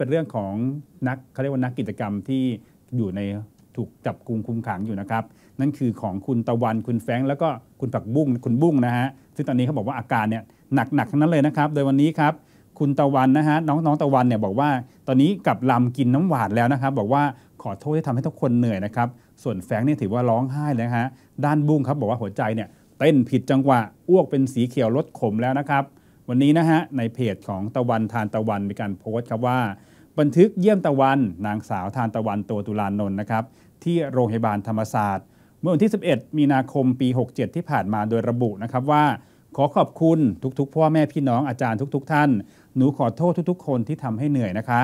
เป็นเรื่องของนักเขาเรียกว่านักกิจกรรมที่อยู่ในถูกจับกุมคุมขังอยู่นะครับ นั่นคือของคุณตะวัน คุณแฟงแล้วก็คุณผักบุ้งคุณบุ้งนะฮะซึ่งตอนนี้เขาบอกว่าอาการเนี่ยหนักหนักทั้งนั้นเลยนะครับโดยวันนี้ครับ คุณตะวันนะฮะน้องน้องตะวันเนี่ยบอกว่า ตอนนี้กลับลำกินน้ำหวานแล้วนะครับบอกว่าขอโทษที่ทำให้ทุกคนเหนื่อยนะครับส่วนแฟงเนี่ยถือว่าร้องไห้เลยฮะด้านบุ้งครับบอกว่าหัวใจเนี่ยเต้นผิดจังหวะอ้วกเป็นสีเขียวลดขมแล้วนะครับ วันนี้นะฮะในเพจของตะวันทานตะวันมีการโพสต์ครับว่าบันทึกเยี่ยมตะวันนางสาวทานตะวันตัวตุลานนท์นะครับ ที่โรงพยาบาลธรรมศาสตร์ เมื่อวันที่ 11 มีนาคมปี 67 ที่ผ่านมาโดยระบุนะครับ ว่าขอขอบคุณทุกๆพ่อแม่พี่น้อง อาจารย์ทุกๆท่าน หนูขอโทษทุกๆคนที่ทำให้เหนื่อยนะคะ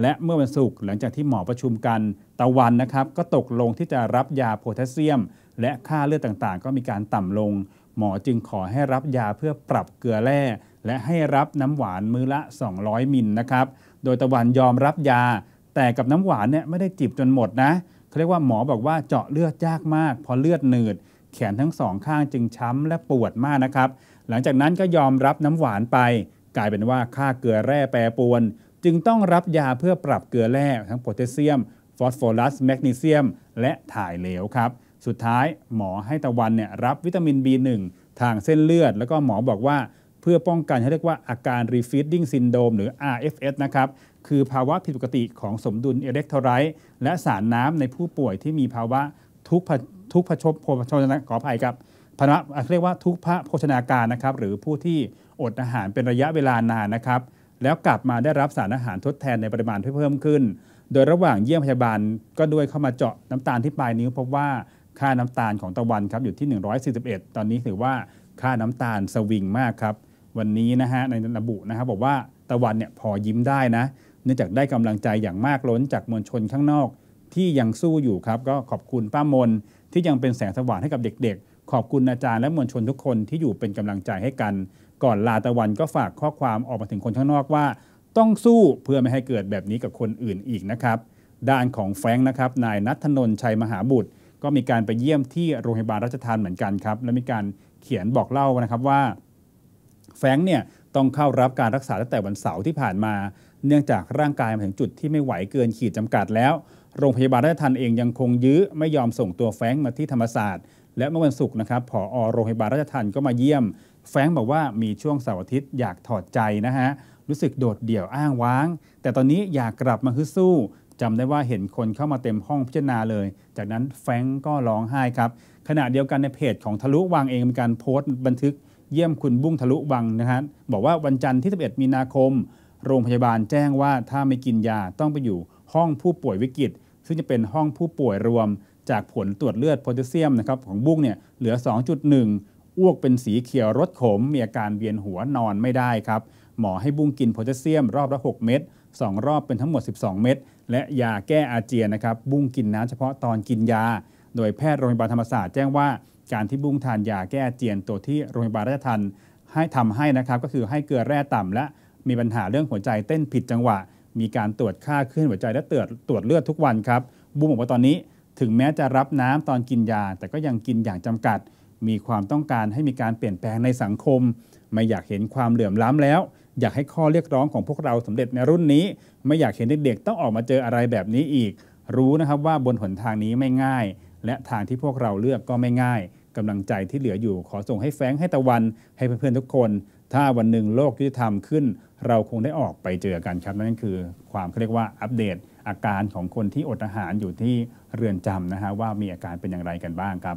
และเมื่อวันศุกร์หลังจากที่หมอประชุมกันตะวันนะครับ ก็ตกลงที่จะรับยาโพแทสเซียม และค่าเลือดต่างๆ ก็มีการต่ำลง หมอจึงขอให้รับยาเพื่อปรับเกลือแร่และให้รับน้ำหวานมื้อละ 200มิลนนะครับโดยตะวันยอมรับยา แต่กับน้ำหวานเนี่ยไม่ได้จิบจนหมดนะเขาเรียกว่าหมอบอกว่าเจาะเลือดยากมากพอเลือดหนืด แขนทั้งสองข้างจึงช้ำและปวดมากนะครับหลังจากนั้นก็ยอมรับน้ำหวานไป กลายเป็นว่าค่าเกลือแร่แปรปวน จึงต้องรับยาเพื่อปรับเกลือแร่ ทั้งโพแทสเซียมฟอสฟอรัสแมกนีเซียมและถ่ายเหลวครับสุดท้ายหมอให้ตะวันเนี่ยรับวิตามิน B1 ทางเส้นเลือด แล้วก็หมอบอกว่าพื่อป้องกันที่เรียกว่าอาการ refeeding syndrome หรือ RFS นะครับ คือภาวะผิดปกติของสมดุลอิเล็กโทรไลต์และสารน้ำในผู้ป่วยที่มีภาวะทุกทุกผชบโภชนาขออภัยครับภาวะเรียกว่าทุกพระโภชนาการนะครับหรือผู้ที่อดอาหารเป็นระยะเวลานานนะครับ แล้วกลับมาได้รับสารอาหารทดแทนในปริมาณที่เพิ่มขึ้น โดยระหว่างเยี่ยมพยาบาลก็ด้วยเข้ามาเจาะน้ำตาลที่ปลายนิ้วพบว่าค่าน้ำตาลของตะวันครับอยู่ที่ 141 ตอนนี้ถือว่าค่าน้ำตาลสวิงมากครับวันนี้นะฮะในระบุนะครับบอกว่าตะวันเนี่ยพอยิ้มได้นะ เนื่องจากได้กำลังใจอย่างมากล้นจากมวลชนข้างนอกที่ยังสู้อยู่ครับ ก็ขอบคุณป้ามนที่ยังเป็นแสงสว่างให้กับเด็ก ๆ ขอบคุณอาจารย์และมวลชนทุกคนที่อยู่เป็นกำลังใจให้กัน ก่อนลาตะวันก็ฝากข้อความออกมาถึงคนข้างนอกว่า ต้องสู้เพื่อไม่ให้เกิดแบบนี้กับคนอื่นอีกนะครับ ด้านของแฟงนะครับนายนัทนนชัยมหาบุตร ก็มีการไปเยี่ยมที่โรงพยาบาลรัชทานเหมือนกันครับ และมีการเขียนบอกเล่านะครับว่าแฟงเนี่ยต้องเข้ารับการรักษาตั้งแต่วันเสาร์ที่ผ่านมา เนื่องจากร่างกายมาถึงจุดที่ไม่ไหวเกินขีดจำกัดแล้ว โรงพยาบาลราชทันเองยังคงยื้อไม่ยอมส่งตัวแฟงมาที่ธรรมศาสตร์ และเมื่อวันศุกร์นะครับผอโรงพยาบาลราชทันก็มาเยี่ยม แฟงบอกว่ามีช่วงเสาร์อาทิตย์อยากถอดใจนะฮะ รู้สึกโดดเดี่ยวอ้างว้าง แต่ตอนนี้อยากกลับมาฮึดสู้จำได้ว่าเห็นคนเข้ามาเต็มห้องพิจารณาเลย จากนั้นแฟงก็ร้องไห้ครับ ขณะเดียวกันในเพจของทะลุวังเองมีการโพสต์บันทึกเยี่ยมคุณบุ้งทะลุวังนะครับอกว่าวันจันทร์ที่11มีนาคม โรงพยาบาลแจ้งว่าถ้าไม่กินยาต้องไปอยู่ห้องผู้ป่วยวิกฤตซึ่งจะเป็นห้องผู้ป่วยรวม จากผลตรวจเลือดโพแทสเซียมนะครับของบุ้งเนี่ยเหลือ 2.1 อ้วกเป็นสีเขียวรสขมมีอาการเวียนหัวนอนไม่ได้ครับหมอให้บุ้งกินโพแทสเซียมรอบละ 6 เม็ด 2 รอบเป็นทั้งหมด 12 เม็ดและยาแก้อาเจียนนะครับบุ้งกินน้ำเฉพาะตอนกินยาโดยแพทย์โรงพยาบาลธรรมศาสตร์แจ้งว่า การที่บุ้งทานยาแก้เจียนตัวที่โรงพยาบาลราชทันให้ทำให้นะครับ ก็คือให้เกลือแร่ต่ำและมีปัญหาเรื่องหัวใจเต้นผิดจังหวะ มีการตรวจค่าขึ้นหัวใจและตรวจตรวจเลือดทุกวันครับ บุ้งบอกว่าตอนนี้ถึงแม้จะรับน้ำตอนกินยา แต่ก็ยังกินอย่างจำกัด มีความต้องการให้มีการเปลี่ยนแปลงในสังคม ไม่อยากเห็นความเหลื่อมล้ำแล้ว อยากให้ข้อเรียกร้องของพวกเราสำเร็จในรุ่นนี้ ไม่อยากเห็นเด็กๆต้องออกมาเจออะไรแบบนี้อีก รู้นะครับว่าบนหนทางนี้ไม่ง่ายและทางที่พวกเราเลือกก็ไม่ง่ายกำลังใจที่เหลืออยู่ขอส่งให้แฟงให้ตะวันให้เพื่อนๆทุกคน ถ้าวันหนึ่งโลกยุติธรรมขึ้น เราคงได้ออกไปเจอกันครับ นั่นคือความเขาเรียกว่าอัปเดต อาการของคนที่อดอาหารอยู่ที่เรือนจำนะฮะว่ามีอาการเป็นอย่างไรกันบ้างครับ